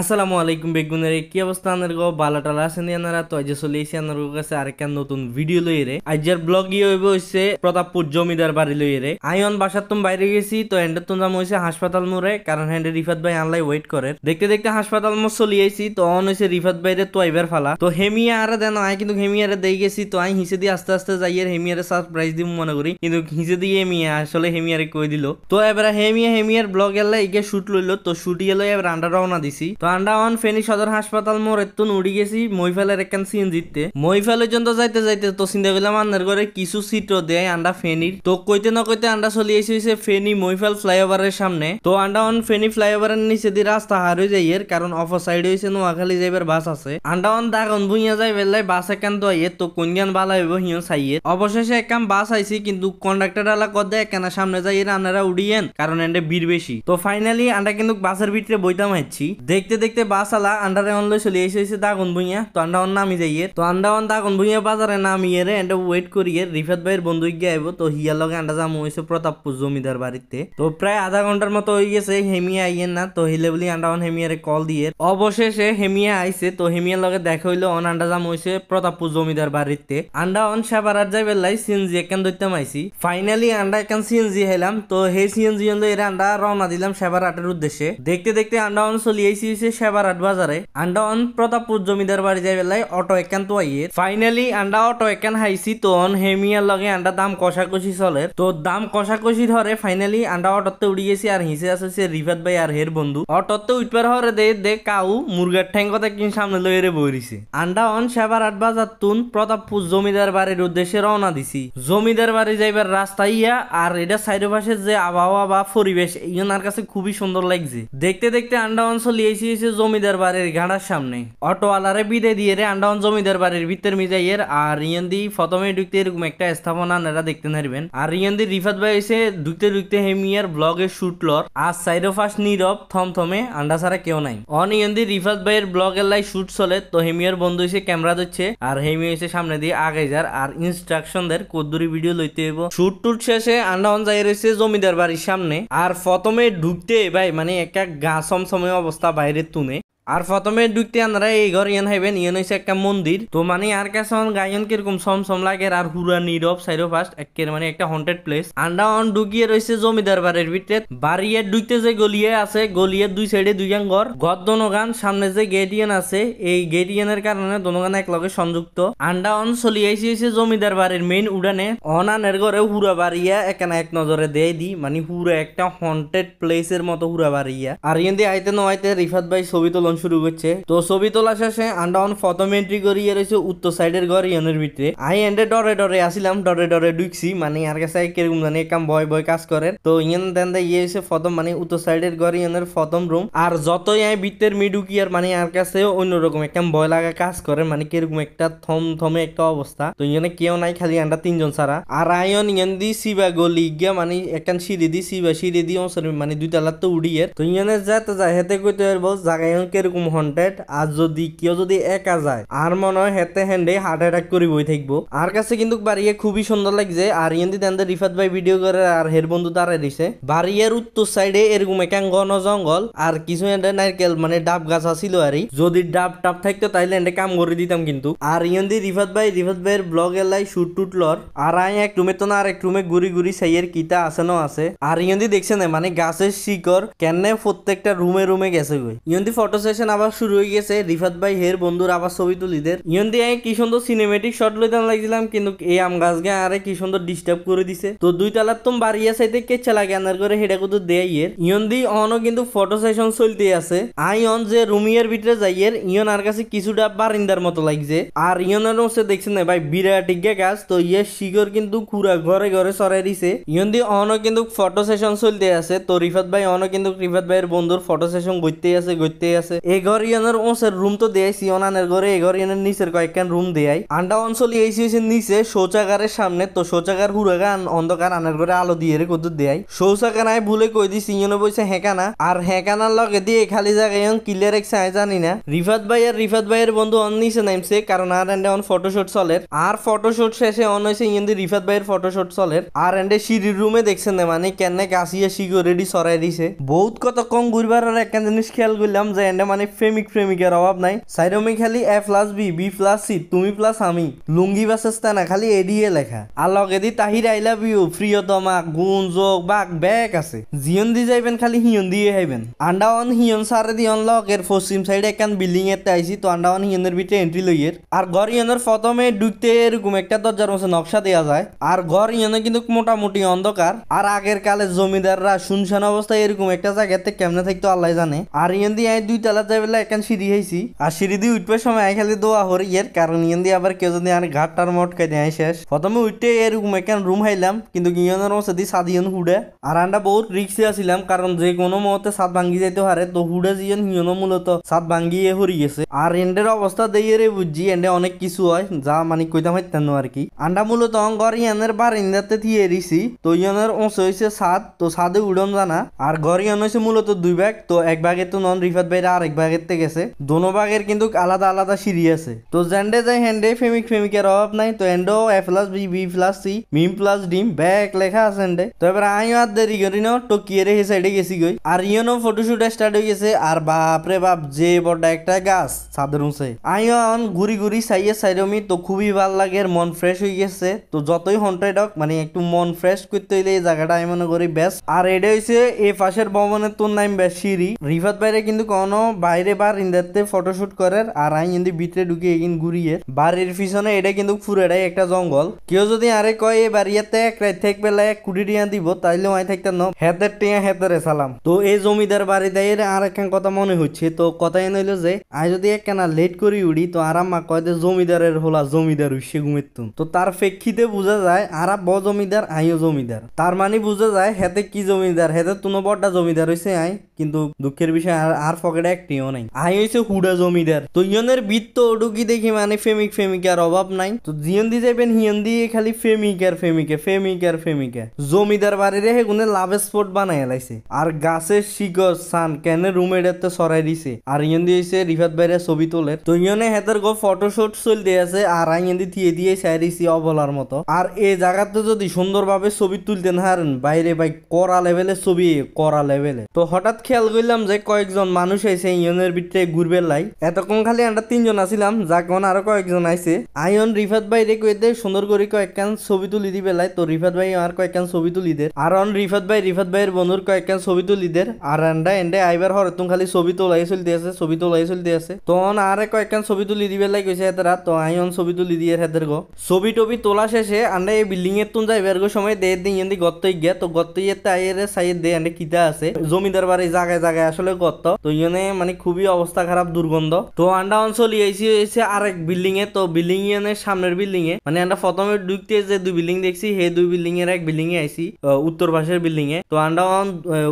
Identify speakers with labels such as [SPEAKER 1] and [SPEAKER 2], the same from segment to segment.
[SPEAKER 1] আসসালামু আলাইকুম বেগুনের কি অবস্থা আনার গো বালা টালা আসেনি আনারা তো আজ চলে এসে আনার কাছে একটা নতুন ভিডিও লই রে যার ব্লগ ইয়ে হইব হইছে প্রতাপপুর জমিদার বাড়ি লই রে আইন বাসার তুম বাইরে গেছি তো হ্যান্ডের তুম নাম হইছে হাসপাতাল মোড়ে কারণ হ্যান্ডে রিফাত ভাই আনলাই ওয়েট করে দেখতে দেখতে হাসপাতাল মোড় চলে আইছি তো অন হয়েছে রিফাত ভাইরে তো আইবার ফালা তো হেমিয়া আর দেন আয় কিন্তু হেমিয়ারে দেই গেছি তো আই হিসে দিয়ে আস্তে আস্তে যাই আর হেমিয়ারে সারপ্রাইজ দিব মনে করি কিন্তু হিসে দিয়ে হেমিয়া আসলে হেমিয়ারে কই দিল তো এবার হেমিয়া হেমিয়ার ব্লগ এলাই এগে শুট লইলো তো শুট এলো এবার আন্ডার রওনা দিছি তো পান্ডাওয়ান ফেনী সদর হাসপাতাল মোর এত উড়ি গেছি মহিফালের একখান সিন জিততে মহিফাল পর্যন্ত যাইতে যাইতে তো চিন্তা করলাম আন্নার করে কিছু সিট দেয় আন্ডা ফেনীর তো কইতে না কইতে আন্ডা চলে এসেছে ফেনী মহিফাল ফ্লাইওভারের সামনে তো আন্ডাওয়ান ফেনী ফ্লাইওভারের নিচে দিয়ে রাস্তা হার হয়ে এর কারণ অফার সাইড হয়েছে নোয়াখালী যাইবার বাস আছে আন্ডাওয়ান দাগন ভুইয়া যাই বেলায় বাস একান তো আইয়ে তো কোন গান বালা হইব হিও সাইয়ের অবশেষে একখান বাস আইছি কিন্তু কন্ডাক্টর আলা কদ দেয় কেনা সামনে যাই আন্ডারা উড়িয়েন কারণ এন্ডে ভিড় বেশি তো ফাইনালি আন্ডা কিন্তু বাসের ভিতরে বইতাম হাঁচ্ছি দেখতে দেখতে দেখতে বাস আলা আন্ডারে অন লো চলি এসে এসে দাগন ভুইয়া তো আন্ডা অন নামি যাইয়ে তো আন্ডা অন দাগুন ভুইয়া বাজারে নামিয়ে রে এন্ড ওয়েট করিয়ে রিফাত ভাইয়ের বন্ধু গিয়ে আইব তো হিয়ার লগে আন্ডা জামু হয়েছে প্রতাপপুর জমিদার বাড়িতে তো প্রায় আধা ঘন্টার মতো হয়ে গেছে হেমিয়া আইয়েন না তো হিলে বলি আন্ডা অন হেমিয়ারে কল দিয়ে অবশেষে হেমিয়া আইছে তো হেমিয়ার লগে দেখা হইলো অন আন্ডা জামু হয়েছে প্রতাপপুর জমিদার বাড়িতে আন্ডা অন সেবার আর যাইবে লাই সিএনজি একান দৈতাম আইছি ফাইনালি আন্ডা একান সিএনজি হেলাম তো হে সিএনজি এর আন্ডা রওনা দিলাম সেবার আটের উদ্দেশ্যে দেখতে দেখতে আন্ডা অন চলি আইছি দিছে সেবার আট বাজারে আন্ডা অন প্রতাপপুর জমিদার বাড়ি যাই বেলায় অটো একান তো আইয়ে ফাইনালি আন্ডা অটো একান হাইছি তো অন হেমিয়ার লগে আন্ডা দাম কষাকষি চলে তো দাম কষাকষি ধরে ফাইনালি আন্ডা অটোতে উড়ি গেছি আর হিসে আসছে রিফাত ভাই আর হের বন্ধু অটোতে উঠবার হরে দে দে কাউ মুরগার ঠ্যাং কথা কিন সামনে লই রে বইরিছে আন্ডা অন সেবার আট বাজার তুন প্রতাপপুর জমিদার বাড়ির উদ্দেশ্যে রওনা দিছি জমিদার বাড়ি যাইবার রাস্তা ইয়া আর এটা সাইডে পাশে যে আবহাওয়া বা পরিবেশ ইনার কাছে খুবই সুন্দর লাগছে দেখতে দেখতে আন্ডা অঞ্চল এসি এসে জমিদার বাড়ির ঘাড়ার সামনে অটোওয়ালারে বিদায় দিয়ে রে আন্ডাউন জমিদার বাড়ির ভিতর মিজাইয়ের আর রিয়ান্দি প্রথমে ঢুকতে এরকম একটা স্থাপনা নেরা দেখতে নারবেন আর রিয়ান্দি রিফাত ভাই এসে ঢুকতে ঢুকতে হেমিয়ার ব্লগের শুটলর আর সাইডো ফাঁস নীরব থমথমে আন্ডা ছাড়া কেউ নাই অন রিয়ান্দি রিফাত ভাইয়ের ব্লগের লাই শুট চলে তো হেমিয়ার বন্ধু এসে ক্যামেরা ধরছে আর হেমিয়া এসে সামনে দিয়ে আগে যার আর ইনস্ট্রাকশন দের কদ্দুরি ভিডিও লইতে হইব শুট টুট শেষে আন্ডাউন যাই রয়েছে জমিদার বাড়ির সামনে আর প্রথমে ঢুকতে ভাই মানে একটা গা সমসময় অবস্থা বাইরে ऋतु ने আর প্রথমে ঢুকতে আনারা এই ঘর ইয়ান হাইবেন ইয়ান হয়েছে একটা মন্দির তো মানে আর কাছে গায়ন কিরকম সমসম লাগে আর হুরা নীরব সাইরো ফাস্ট একের মানে একটা হন্টেড প্লেস আন্ডা অন ডুকিয়ে রয়েছে জমিদার বাড়ির ভিতরে বাড়িয়ে ঢুকতে যে গলিয়ে আছে গলিয়ে দুই সাইডে দুই গান ঘর ঘর দনগান সামনে যে গেট ইয়ান আছে এই গেট ইয়ানের কারণে দনগান এক লগে সংযুক্ত আন্ডা অন চলিয়ে হয়েছে জমিদার বাড়ির মেইন উড়ানে অনানের ঘরে হুরা বাড়িয়া এখানে এক নজরে দেয় দি মানে হুরা একটা হন্টেড প্লেসের মতো হুরা বাড়িয়া আর ইয়ান দিয়ে আইতে নয়তে রিফাত ভাই ছবি তো শুরু করছে তো ছবি তোলা শেষে আন্ডা অন প্রথম এন্ট্রি করিয়ে রয়েছে উত্তর সাইডের ঘর ইয়নের ভিতরে আই এন্ডে ডরে ডরে আসিলাম ডরে ডরে ডুকছি মানে আর কাছে কিরকম জানি কাম ভয় ভয় কাজ করে তো ইয়ন দেন ইয়ে হয়েছে প্রথম মানে উত্তর সাইডের ঘর ইয়নের প্রথম রুম আর যতই আই ভিত্তের মিডুকি আর মানে আর কাছে অন্যরকম একটা ভয় লাগা কাজ করে মানে কিরকম একটা থম থমে একটা অবস্থা তো ইয়নে কেউ নাই খালি আন্ডা তিনজন ছাড়া আর আয়ন ইয়ন দি সিবা গলি গিয়া মানে একটা সিঁড়ি দি সিবা সিঁড়ি দি মানে লাত তো উড়িয়ে তো ইয়নে যাতে যায় হেতে কইতে বল জায়গায় এরকম হন্টেড আর যদি কেউ যদি একা যায় আর মনে হয় হেতে হ্যান্ডে হার্ট অ্যাটাক করি বই থাকবো আর কাছে কিন্তু বাড়িয়ে খুবই সুন্দর লাগছে আর ইন্দি তেন্দে রিফাত ভাই ভিডিও করে আর হের বন্ধু দাঁড়ায় দিছে বাড়িয়ের উত্তর সাইডে এরকম একাং ঘন জঙ্গল আর কিছু এন্ডে নারকেল মানে ডাব গাছ আছিল আরই যদি ডাব টাপ থাকতো তাইলে এন্ডে কাম করে দিতাম কিন্তু আর ইন্দি রিফাত ভাই রিফাত ভাইয়ের ব্লগ এলাই শুট টুট লর আর আই এক রুমে তো না আর এক রুমে ঘুরি ঘুরি সাইয়ের কিতা আছে না আছে আর ইন্দি দেখছে না মানে গাছের শিকড় কেন প্রত্যেকটা রুমে রুমে গেছে গই ইয়েন্দি ফটো সেশন আবার শুরু হয়ে গেছে রিফাত ভাই হের বন্ধুর আবার ছবি তুলিদের ইয়ন দিয়ে কি সুন্দর সিনেমেটিক শট লইতাম লাগছিলাম কিন্তু এই আম গে আরে কি সুন্দর ডিস্টার্ব করে দিছে তো দুই তালার তো বাড়িয়া সাইতে কে চালা গ্যানার করে হেডা কুতু দেয় ইয়ের ইয়ন দি অনও কিন্তু ফটো সেশন চলতে আছে আই অন যে রুমিয়ার ভিতরে যাইয়ের ইয়ন আর কাছে কিছুটা বারিন্দার মতো লাগছে আর ইয়নের হচ্ছে দেখছেন না ভাই বিরাট গাছ তো ইয়ে শিগর কিন্তু কুড়া ঘরে ঘরে সরাই দিছে ইয়ন দি অনও কিন্তু ফটো সেশন চলতে আছে তো রিফাত ভাই অনও কিন্তু রিফাত ভাইয়ের বন্ধুর ফটো সেশন গইতেই আছে গইতেই আছে এই ঘর ইয়ানের ওসের রুম তো দেয় সিওনানের ঘরে এই ঘর নিচের কয়েকখান রুম দেয় আন্ডা অঞ্চল এই সিএসের নিচে শৌচাগারের সামনে তো শৌচাগার হুরাগান অন্ধকার আনের ঘরে আলো দিয়ে রে কত দেয় শৌচাকানায় ভুলে কই দিছি ইয়নে বইছে হেঁকানা আর হেঁকানার লগে দিয়ে খালি জায়গায় ক্লিয়ার এক সাই জানি না রিফাত ভাই আর রিফাত ভাইয়ের বন্ধু অন নিচে নামছে কারণ আর এন্ডে অন ফটোশুট চলের আর ফটোশুট শেষে অন হয়েছে ইয়েন্দি রিফাত ভাইয়ের ফটোশুট চলের আর এন্ডে সিঁড়ির রুমে দেখছেন না মানে কেন গাছিয়া সিগো রেডি সরাই দিছে বহুত কম ঘুরবার আর একটা জিনিস খেয়াল করলাম যে এন্ডে মানে মানে প্রেমিক প্রেমিকের অভাব নাই সাইরমি খালি A plus B B plus C তুমি প্লাস আমি লুঙ্গি চেষ্টা না খালি এডিয়ে লেখা আর লগে দি তাহির আই লাভ ইউ প্রিয়তমা গুণ যোগ বাক ব্যাক আছে জিয়ন দি যাইবেন খালি হিয়ন দিয়ে হাইবেন আন্ডা অন হিয়ন সারে দি অন লগের পশ্চিম সাইডে একান বিল্ডিং এতে আইসি তো আন্ডা অন হিয়নের ভিতরে এন্ট্রি লইয়ের আর ঘর ইয়নের প্রথমে ঢুকতে এরকম একটা দরজার মধ্যে নকশা দেওয়া যায় আর ঘর ইয়নে কিন্তু মোটামুটি অন্ধকার আর আগের কালের জমিদাররা শুনশান অবস্থায় এরকম একটা জায়গাতে কেমনে থাকতো আল্লাহ জানে আর ইয়ন দিয়ে দুই তালা যায় বলে এখান সিঁড়ি হয়েছি আর সিঁড়ি দিয়ে উঠবার সময় খালি দোয়া হর ইয়ের কারণ ইয়ান দিয়ে আবার কেউ যদি আর ঘাটটার মটকাই দেয় শেষ প্রথমে উঠতে এরকম এখান রুম হাইলাম কিন্তু গিয়নের মধ্যে দিয়ে সাদ ইয়ন হুড়ে আর আন্ডা বহুত রিক্সে আসিলাম কারণ যে কোনো মতে সাদ ভাঙ্গি যাইতে পারে তো হুড়ে জিয়ন হিয়ন মূলত সাদ ভাঙ্গিয়ে হরি গেছে আর এন্ডের অবস্থা দেই রে বুঝছি এন্ডে অনেক কিছু হয় যা মানে কইতাম হাইতানো আর কি আন্ডা মূলত ঘর ইয়ানের বারিন্দাতে থিয়ে রিছি তো ইয়নের ওঁচে হয়েছে সাদ তো সাদে উড়ন জানা আর ঘর ইয়ান হয়েছে মূলত দুই ভাগ তো এক ভাগে তো নন রিফাত ভাইরা আর আরেক ভাগের গেছে দোনো ভাগের কিন্তু আলাদা আলাদা সিঁড়ি আছে তো জ্যান্ডে যাই হ্যান্ডে ফেমিক ফেমিকের অভাব নাই তো এন্ডো A plus B B plus C মিম প্লাস ডিম ব্যাক লেখা আছে এন্ডে তো এবার আমিও আর দেরি করি না টকিয়ে রেখে সাইডে গেছি গই আর ইয়নো ফটোশুট স্টার্ট হয়ে গেছে আর বাপ রে বাপ যে বড় একটা গাছ ছাদের উঁচে আমিও এখন ঘুরি ঘুরি সাইয়ে সাইরমি তো খুবই ভাল লাগে মন ফ্রেশ হয়ে গেছে তো যতই হন্ট্রেড হোক মানে একটু মন ফ্রেশ করতে হইলে এই জায়গাটা আমি মনে করি বেস্ট আর এটা হয়েছে এ পাশের ভবনের তোর নাম বেশ সিঁড়ি রিফাত বাইরে কিন্তু কোনো বাইরে বার ইন্দাতে ফটোশুট করার আর আই ইন্দি ভিতরে ঢুকে এগিন ঘুরিয়ে বাড়ির পিছনে এটা কিন্তু ফুরেটাই একটা জঙ্গল কেউ যদি আরে কয় এই বাড়িয়াতে এক রাত থেক বেলা এক কুড়ি টিয়া দিব তাইলে আই থাকতে ন হেতের টিয়া হেতেরে সালাম তো এই জমিদার বাড়ি দায়ের আর একখান কথা মনে হচ্ছে তো কথা এনে হইলো যে আই যদি একখানা লেট করি উড়ি তো মা কয় যে জমিদারের হোলা জমিদার হইছে ঘুমেতুন তো তার প্রেক্ষিতে বোঝা যায় আর ব জমিদার আইও জমিদার তার মানে বোঝা যায় হেতে কি জমিদার হেতে তুনো বড্ডা জমিদার হইছে আই কিন্তু দুঃখের বিষয় আর আর পকেটে এক একটিও নাই আই হয়েছে হুডা জমিদার তো ইয়নের বৃত্ত ওটুকি দেখি মানে ফেমিক ফেমিকার অভাব নাই তো জিয়ন দি যাইবেন হিয়ন দিয়ে খালি ফেমিকার ফেমিকা ফেমিকার ফেমিকা জমিদার বাড়ি রেখে কোনো লাভ স্পট বানাই লাইছে আর গাছের শিকড় সান কেন রুমের ডাতে সরাই দিছে আর ইয়ন দি হয়েছে রিফাত বাইরে ছবি তোলে তো ইয়নে হেতার গো ফটোশুট চল দিয়ে আছে আর আই ইয়ন দি দিয়ে দিয়ে দিছি অবলার মতো আর এ জায়গাতে যদি সুন্দরভাবে ছবি তুলতে না হারেন বাইরে ভাই করা লেভেলে ছবি করা লেভেলে তো হঠাৎ খেয়াল করলাম যে কয়েকজন মানুষ এসে ইয়নের ভিতরে ঘুরবে লাই এতক্ষণ খালি আমরা তিনজন আসিলাম যাকন আরো কয়েকজন আইছে আইন রিফাত ভাই রে দে সুন্দর করে কয়েকখান ছবি তুলি দিবে লাই তো রিফাত ভাই আর কয়েকখান ছবি তুলি দের আর অন রিফাত ভাই রিফাত ভাইয়ের বন্ধুর কয়েকখান ছবি তুলি দের আর আন্ডা এন্ডে আইবার হর তুম খালি ছবি তোলাই চলতে আছে ছবি তোলাই চলতে আছে অন আর কয়েকখান ছবি তুলি দিবে লাই কইছে হেতারা তো আইন ছবি তুলি দিয়ে হেদের গো ছবি টবি তোলা শেষে আন্ডা এই বিল্ডিং এর তুন যাই বের সময় দে দিন ইয়েন্দি গত্ত গিয়া তো গত্ত ইয়ে তাইয়ের সাইড দে এন্ডে কিতা আছে জমিদার বাড়ি জায়গায় জায়গায় আসলে গত্ত তো ইয়নে মানে মানে খুবই অবস্থা খারাপ দুর্গন্ধ তো আন্ডা অঞ্চল এসি এসে আরেক বিল্ডিং এ তো বিল্ডিং এর সামনের বিল্ডিং এ মানে আমরা প্রথমে ঢুকতে যে দুই বিল্ডিং দেখছি সেই দুই বিল্ডিং এর এক বিল্ডিং এ আইসি উত্তর পাশের বিল্ডিং এ তো আন্ডা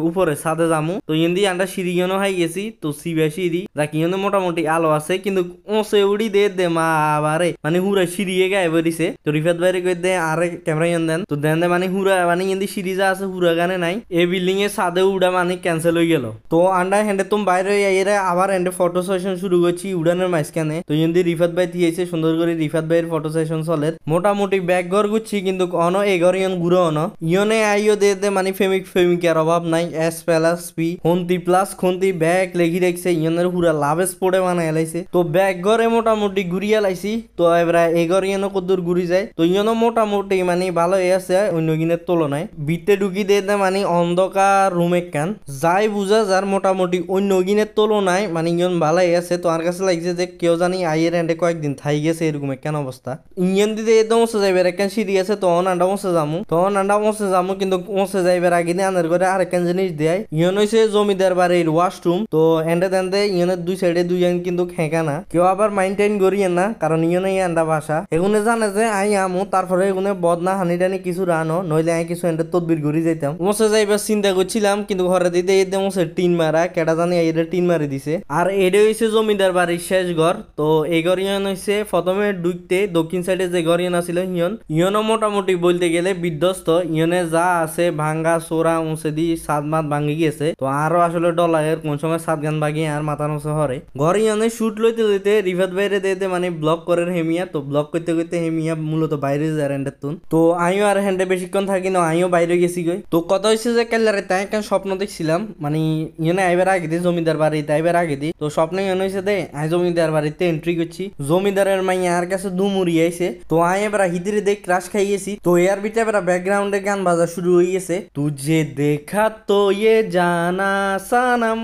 [SPEAKER 1] উপরে সাদে জামু তো ইন্দি আন্ডা সিঁড়ি হাই গেছি তো সিবিআই সিঁড়ি যাকে ইয়ে মোটামুটি আলো আছে কিন্তু ওসে উড়ি দে দে মা বারে মানে হুরা সিঁড়িয়ে গায়ে বেরিছে তো রিফাত বাইরে কই দে আরে ক্যামেরা ইন দেন তো দেন মানে হুরা মানে ইন্দি সিঁড়ি যা আছে হুরা গানে নাই এই বিল্ডিং এ সাদে উড়া মানে ক্যান্সেল হয়ে গেল তো আন্ডা হ্যান্ডে তুমি বাইরে এরা আবার এন্ড ফটো সেশন শুরু করছি উড়ানের মাঝখানে তো যদি রিফাত ভাই দিয়েছে সুন্দর করে রিফাত ভাইয়ের ফটো সেশন চলে মোটামুটি ব্যাগ ঘর গুচ্ছি কিন্তু অন এ ঘর ইয়ন ঘুরো অন ইয়নে আইও দেতে মানে ফেমিক ফেমিকার অভাব নাই এস প্লাস পি খন্তি প্লাস খন্তি ব্যাগ লেখি রেখছে ইয়নের হুরা লাভেস পড়ে মানে এলাইছে তো ব্যাগ ঘরে মোটামুটি ঘুরিয়ে লাইছি তো এবার এ ঘর ইয়নো কদ্দুর ঘুরি যায় তো ইয়নও মোটামুটি মানে ভালো এ আছে অন্য কিনের তুলনায় বিতে ঢুকি দেতে মানে অন্ধকার রুমে কান যাই বুঝা যার মোটামুটি অন্য কিনের তুলনায় পুরো নাই মানে ইঞ্জন ভালাই আছে তো আর কাছে লাগছে যে কেউ জানি আইয়ের এন্ডে কয়েকদিন থাই গেছে এরকম কেন অবস্থা ইঞ্জন দিতে এতো মশে যাইবার একখান সিঁড়ি আছে তো আন্ডা মশে যামু তখন আন্ডা মশে যামু কিন্তু মশে যাইবার আগে দিয়ে আনার করে আরেকখান জিনিস দেয় ইয়ন হয়েছে জমিদার বাড়ির ওয়াশরুম তো এন্ডে তেন্ডে ইয়নের দুই সাইডে দুই কিন্তু খেঁকা না কেউ আবার মাইনটেন করিয়ে না কারণ ইয়নে আন্ডা ভাষা এগুনে জানে যে আই আমু তারপরে এগুনে বদনা হানি টানি কিছু রানো নইলে আই কিছু এন্ডে তদবির ঘুরি যাইতাম মশে যাইবার চিন্তা করছিলাম কিন্তু ঘরে দিতে এতে মশে টিন মারা কেটা জানি এটা টিন মারি করে দিছে আর এটা হয়েছে জমিদার বাড়ির শেষ ঘর তো এই ঘর ইয়ন হয়েছে প্রথমে ডুইতে দক্ষিণ সাইডে যে ঘর ইয়ন আছিল ইয়ন ইয়নও মোটামুটি বলতে গেলে বিধ্বস্ত ইয়নে যা আছে ভাঙ্গা সোরা উঁচে দি সাত মাত ভাঙ্গি গিয়েছে তো আরো আসলে ডলারের কোন সময় সাত গান ভাঙি আর মাথা নসে হরে ঘর ইয়নে শুট লইতে লইতে রিফাত বাইরে দিতে মানে ব্লক করেন হেমিয়া তো ব্লক করতে করতে হেমিয়া মূলত বাইরে যায় হ্যান্ডের তুন তো আমিও আর হ্যান্ডে বেশিক্ষণ থাকি না আমিও বাইরে গেছি গই তো কথা হয়েছে যে কেলারে তাই একটা স্বপ্ন দেখছিলাম মানে ইয়নে আইবার আগে জমিদার বাড়ি বাড়িতে আগে দিই তো স্বপ্নে এন দে আই জমিদার বাড়িতে এন্ট্রি করছি জমিদারের মাই আর কাছে দুমুরি আইছে তো আই এবার হিদিরে দেখ ক্রাশ খাই গেছি তো এর বিটে এবার ব্যাকগ্রাউন্ডে গান বাজা শুরু হয়ে গেছে তুঝে দেখা তো ইয়ে জানা সানম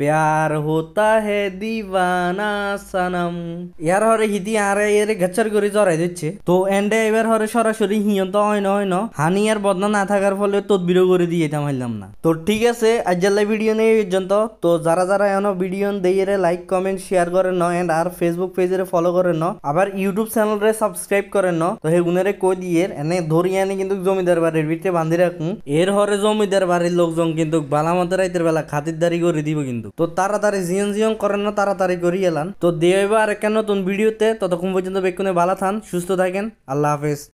[SPEAKER 1] প্যার হোতা হে দিবানা সানম ইয়ার হরে হিদি আর এর গাছর করে জরাই দিচ্ছে তো এন্ডে এবার হরে সরাসরি হিয়ন্ত হয় না হয় না হানি আর বদনা না থাকার ফলে তদবির করে দিয়ে মাইলাম না তো ঠিক আছে আজ আজ্জাল্লা ভিডিও নেই পর্যন্ত তো যারা যারা এনো ভিডিও দিয়ে লাইক কমেন্ট শেয়ার করেন ন এন্ড আর ফেসবুক রে ফলো করেন ন আবার ইউটিউব চ্যানেল রে সাবস্ক্রাইব করেন ন তো হেগুনেরে কই দিয়ে এনে ধরি আনি কিন্তু জমিদার বাড়ির ভিতরে বান্ধি রাখুন এর হরে জমিদার বাড়ির লোকজন কিন্তু বালা বালামতের রাইতের বেলা খাতিরদারি করে দিব কিন্তু তো তাড়াতাড়ি জিয়ন জিয়ন করেন না তাড়াতাড়ি করি এলান তো দেবে আর এক নতুন ভিডিওতে ততক্ষণ পর্যন্ত বেকুনে ভালো থান সুস্থ থাকেন আল্লাহ হাফেজ